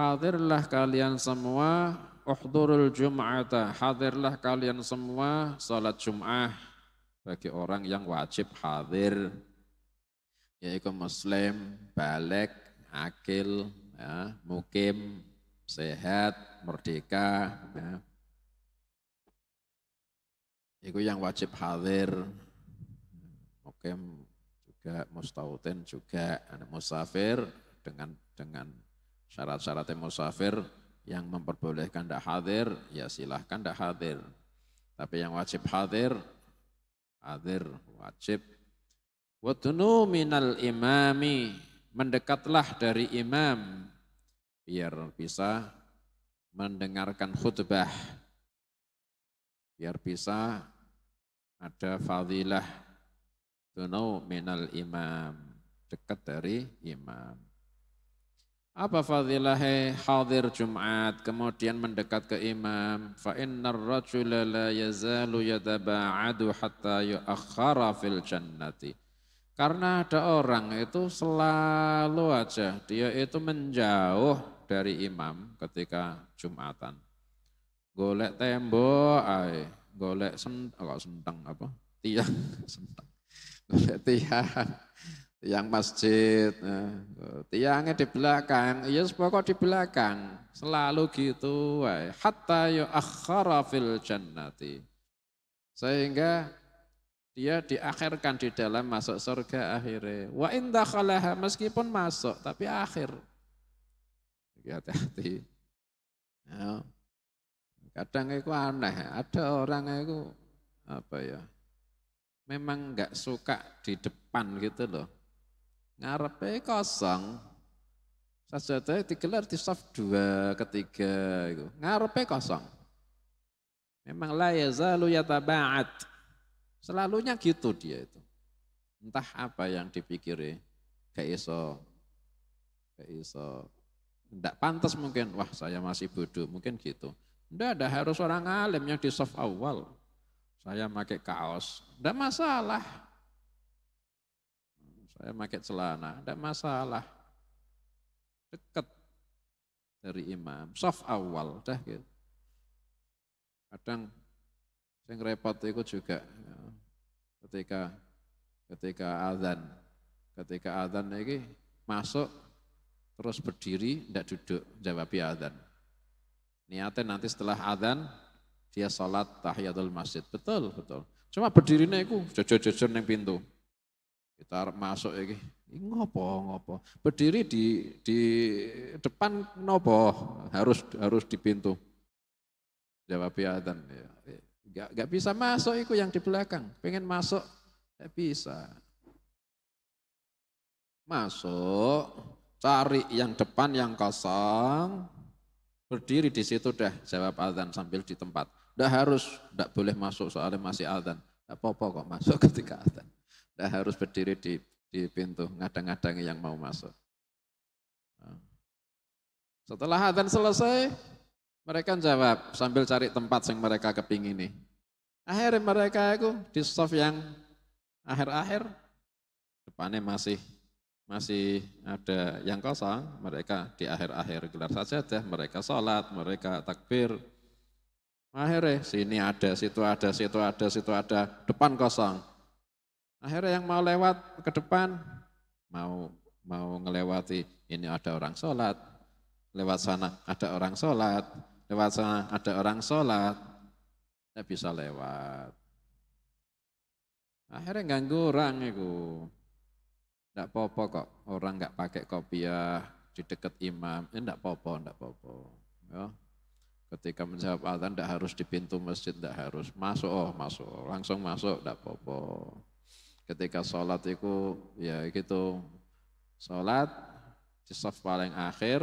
hadirlah kalian semua uhdurul jum'ata hadirlah kalian semua salat jum'ah bagi orang yang wajib hadir yaitu muslim, balik, akil, ya, mukim, sehat, merdeka. Ya. Itu yang wajib hadir. Mukim juga, mustautin juga, musafir dengan dengan syarat syarat musafir yang memperbolehkan tidak hadir, ya silahkan tidak hadir. Tapi yang wajib hadir, hadir wajib. Watunu minal imami, mendekatlah dari imam, biar bisa mendengarkan khutbah, biar bisa ada fadilah. Tunu minal imam, dekat dari imam. Apa fadilahnya hadir Jumat kemudian mendekat ke imam fa innar rajula la yazalu yataba'adu hatta yu'akhkhara fil jannati. Karena ada orang itu selalu aja dia itu menjauh dari imam ketika Jumatan. Golek tembok ae, golek sentang, oh, sentang apa? Tiang, sentang. Golek tiang tiang masjid, eh, tiangnya di belakang, iya yes, pokok di belakang, selalu gitu, hatta akhara fil jannati. Sehingga dia diakhirkan di dalam masuk surga akhirnya. Wa indah khalaha, meskipun masuk, tapi akhir. Hati-hati. Ya. Kadang itu aneh, ada orang itu apa ya, memang nggak suka di depan gitu loh ngarepe kosong sajadah digelar di soft dua ketiga itu ngarepe kosong memang la yazalu yataba'at selalunya gitu dia itu entah apa yang dipikiri gak iso gak iso ndak pantas mungkin wah saya masih bodoh mungkin gitu ndak ada harus orang alim yang di soft awal saya pakai kaos ndak masalah saya pakai celana, tidak masalah. Dekat dari imam, soft awal, dah gitu. Kadang saya repot itu juga ya, ketika ketika azan, ketika azan ini masuk terus berdiri tidak duduk jawab azan. Ya Niatnya nanti setelah azan dia sholat tahiyatul masjid. Betul, betul. Cuma berdirinya itu jojo-jojo neng pintu. Kita masuk ini Ngopo ngopo. Berdiri di di depan nopo harus harus di pintu. Jawab Adan. Ya. ya, ya. Gak, gak bisa masuk itu yang di belakang. Pengen masuk, gak bisa. Masuk, cari yang depan yang kosong, berdiri di situ dah jawab adzan sambil di tempat. Dah harus, tidak boleh masuk soalnya masih adzan ndak apa-apa kok masuk ketika adzan tidak harus berdiri di, di pintu, ngadang ngadang yang mau masuk. Nah. Setelah adzan selesai, mereka jawab sambil cari tempat yang mereka kepingini. Akhirnya mereka itu di soft yang akhir-akhir, depannya masih masih ada yang kosong, mereka di akhir-akhir gelar saja deh mereka sholat, mereka takbir. Akhirnya sini ada, situ ada, situ ada, situ ada, depan kosong. Akhirnya yang mau lewat ke depan, mau mau ngelewati ini ada orang sholat, lewat sana ada orang sholat, lewat sana ada orang sholat, tidak bisa lewat. Akhirnya ganggu orang itu. Tidak apa-apa kok, orang nggak pakai kopiah di dekat imam, ini eh, tidak apa-apa, tidak apa-apa. Ya. Ketika menjawab azan tidak harus di pintu masjid, tidak harus masuk, oh masuk, langsung masuk, tidak apa-apa ketika sholat itu ya gitu sholat di saf paling akhir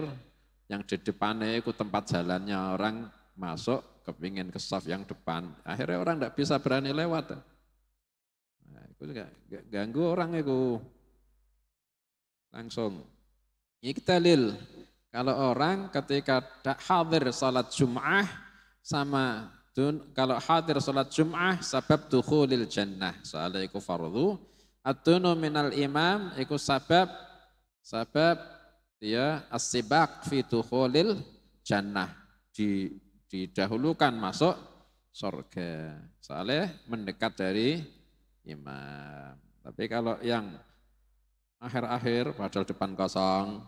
yang di depannya itu tempat jalannya orang masuk kepingin ke saf yang depan akhirnya orang tidak bisa berani lewat nah, itu ganggu orang itu langsung iktalil kalau orang ketika tak hadir sholat jum'ah sama kalau hadir salat Jum'ah sabab dukhulil jannah soalnya iku fardu atunu minal imam iku sabab sabab ya as fituhulil fi dukhulil jannah di didahulukan masuk surga soalnya mendekat dari imam tapi kalau yang akhir-akhir padahal depan kosong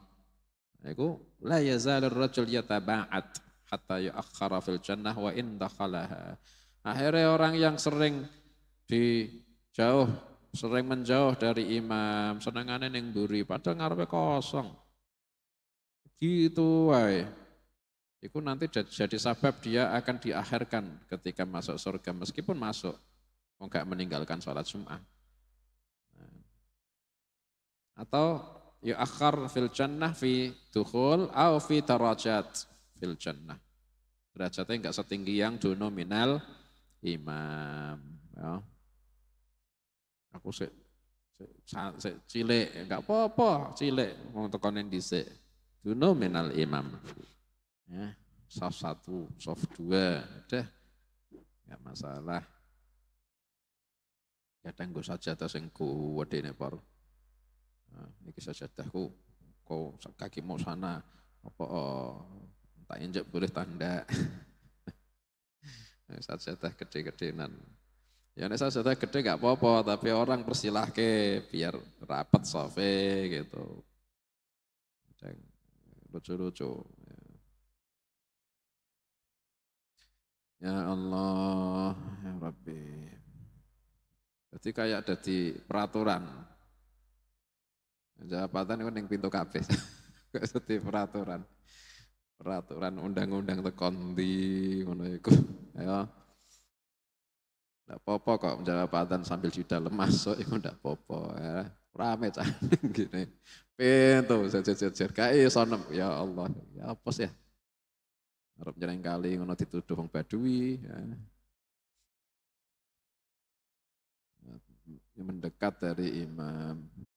itu la yazalur rajul yataba'at hatta yu'akhkhara fil jannah wa in dakhalaha. Akhirnya orang yang sering di jauh sering menjauh dari imam, senengane ning buri, padahal ngarepe kosong. Gitu wae. Itu nanti jadi sebab dia akan diakhirkan ketika masuk surga meskipun masuk enggak meninggalkan sholat Jumat. Atau yu'akhar fil jannah fi dukhul au fi darajat fil jannah. Derajatnya enggak setinggi yang dono minal imam. Ya. Aku sih se, cilik, enggak apa-apa, cilik mau tekonin dhisik. Dono minal imam. Ya, soft satu, soft dua, udah enggak masalah. Kadang ya, tangguh saja tas yang ku ini par. Nah, ini saja dahku, kau kaki mau sana apa oh, tak injek boleh tanda. saat saya teh gede nan. Ya nek teh gede gak apa-apa, tapi orang persilahke biar rapat sofe gitu. Lucu-lucu. Ya. ya Allah, ya Rabbi. Jadi kayak ada di peraturan. Jabatan itu yang pintu kabeh. Seperti peraturan peraturan undang-undang tekon di ngono iku ya ndak apa-apa kok patan sambil sudah masuk iku ndak apa-apa ya rame cah gini pintu jejer-jejer kai sonem ya Allah ya pos ya arep jalan kali ngono dituduh wong badui ya. ya. mendekat dari imam